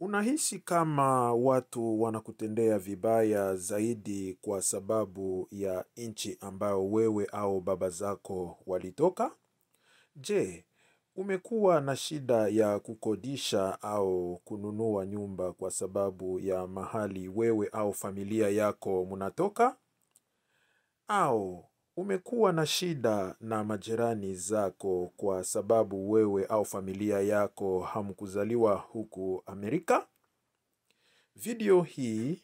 Unahisi kama watu wanakutendea vibaya zaidi kwa sababu ya nchi ambayo wewe au baba zako walitoka? Je, umekuwa na shida ya kukodisha au kununua nyumba kwa sababu ya mahali wewe au familia yako mnatoka? Au Umekuwa na shida na majirani zako kwa sababu wewe au familia yako hamkuzaliwa huku Amerika? Video hii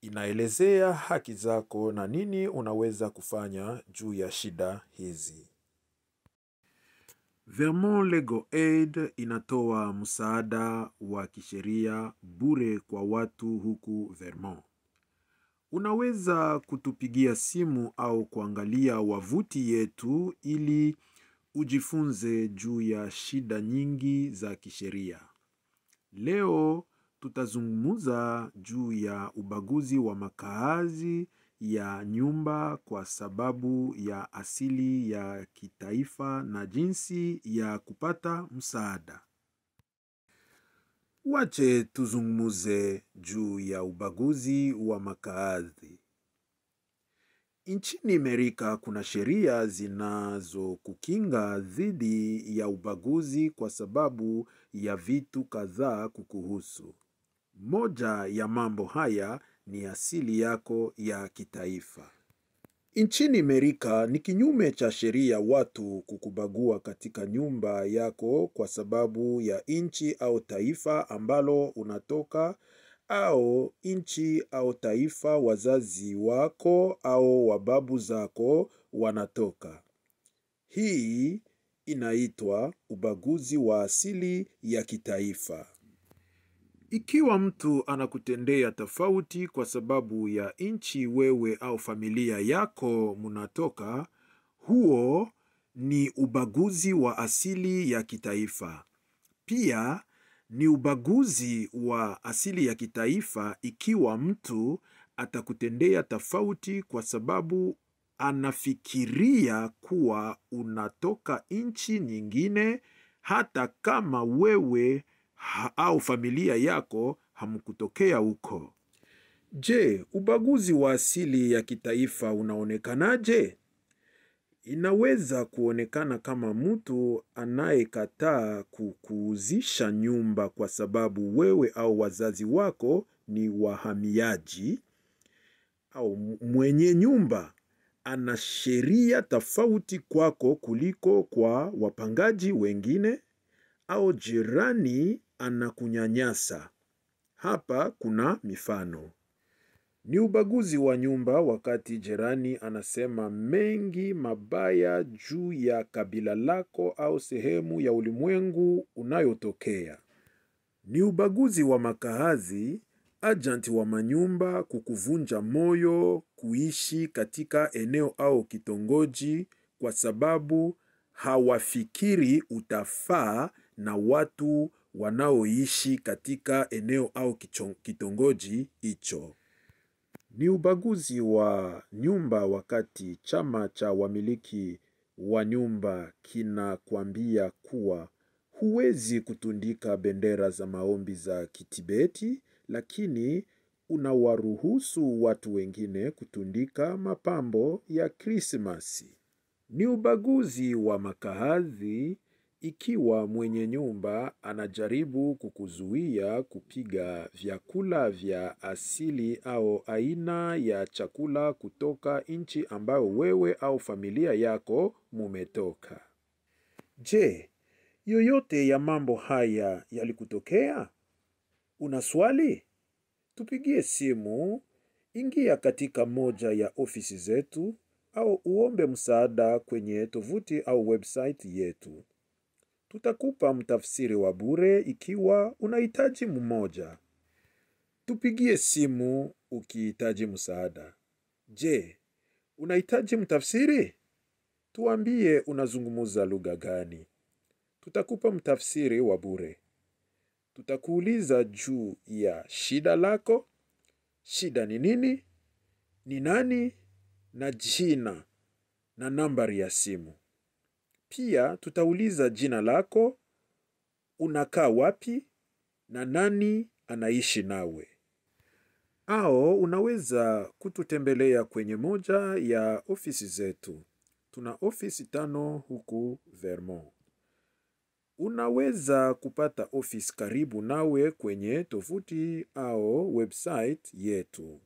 inaelezea haki zako na nini unaweza kufanya juu ya shida hizi. Vermont Legal Aid inatoa msaada wa kisheria bure kwa watu huku Vermont. Unaweza kutupigia simu au kuangalia wavuti yetu ili ujifunze juu ya shida nyingi za kisheria. Leo tutazungumza juu ya ubaguzi wa makaazi ya nyumba kwa sababu ya asili ya kitaifa na jinsi ya kupata msaada wache tuzungumuze juu ya ubaguzi wa makaazi. Nchini Amerika kuna sheria zinazokukinga dhidi ya ubaguzi kwa sababu ya vitu kadhaa kukuhusu. Moja ya mambo haya ni asili yako ya kitaifa. Nchini Amerika ni kinyume cha sheria watu kukubagua katika nyumba yako kwa sababu ya nchi au taifa ambalo unatoka au nchi au taifa wazazi wako au wababu zako wanatoka. Hii inaitwa ubaguzi wa asili ya kitaifa. Ikiwa mtu anakutendea tofauti kwa sababu ya nchi wewe au familia yako mnatoka huo ni ubaguzi wa asili ya kitaifa. Pia ni ubaguzi wa asili ya kitaifa ikiwa mtu atakutendea tofauti kwa sababu anafikiria kuwa unatoka nchi nyingine hata kama wewe au familia yako hamkutokea huko. Je, ubaguzi wa asili ya kitaifa unaonekanaje? Inaweza kuonekana kama mtu anayekataa kukuuzisha nyumba kwa sababu wewe au wazazi wako ni wahamiaji, au mwenye nyumba ana sheria tofauti kwako kuliko kwa wapangaji wengine, au jirani anakunyanyasa. Hapa kuna mifano ni ubaguzi wa nyumba, wakati jirani anasema mengi mabaya juu ya kabila lako au sehemu ya ulimwengu unayotokea. Ni ubaguzi wa makahazi, ajanti wa manyumba kukuvunja moyo kuishi katika eneo au kitongoji kwa sababu hawafikiri utafaa na watu wanaoishi katika eneo au kitongoji hicho. Ni ubaguzi wa nyumba wakati chama cha wamiliki wa nyumba kinakwambia kuwa huwezi kutundika bendera za maombi za Kitibeti, lakini unawaruhusu watu wengine kutundika mapambo ya Krismasi. Ni ubaguzi wa makahadhi ikiwa mwenye nyumba anajaribu kukuzuia kupiga vyakula vya asili au aina ya chakula kutoka nchi ambayo wewe au familia yako mumetoka. Je, yoyote ya mambo haya yalikutokea? Una swali? Tupigie simu, ingia katika moja ya ofisi zetu au uombe msaada kwenye tovuti au website yetu. Tutakupa mtafsiri wa bure ikiwa unahitaji mmoja. Tupigie simu ukihitaji msaada. Je, unahitaji mtafsiri? Tuambie unazungumza lugha gani. Tutakupa mtafsiri wa bure. Tutakuuliza juu ya shida lako, shida ni nini, ni nani, na jina na nambari ya simu. Pia tutauliza jina lako, unakaa wapi na nani anaishi nawe. Au unaweza kututembelea kwenye moja ya ofisi zetu. Tuna ofisi tano huku Vermont. Unaweza kupata ofisi karibu nawe kwenye tovuti au website yetu.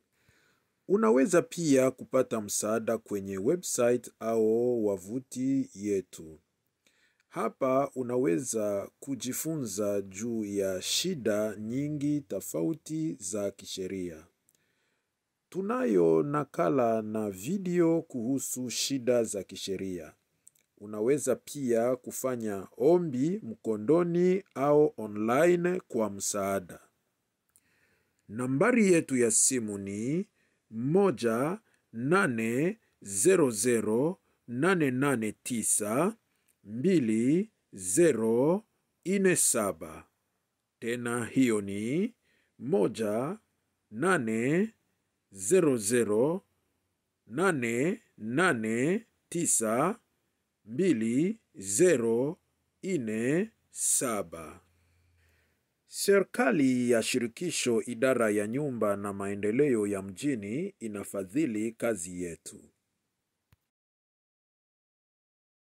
Unaweza pia kupata msaada kwenye website au wavuti yetu. Hapa unaweza kujifunza juu ya shida nyingi tofauti za kisheria. Tunayo nakala na video kuhusu shida za kisheria. Unaweza pia kufanya ombi mkondoni au online kwa msaada. Nambari yetu ya simu ni moja nane zero zero nane nane tisa mbili zero ine saba. Tena hiyo ni moja nane zero zero nane nane tisa mbili zero ine saba. Serikali ya shirikisho, idara ya nyumba na maendeleo ya mjini inafadhili kazi yetu.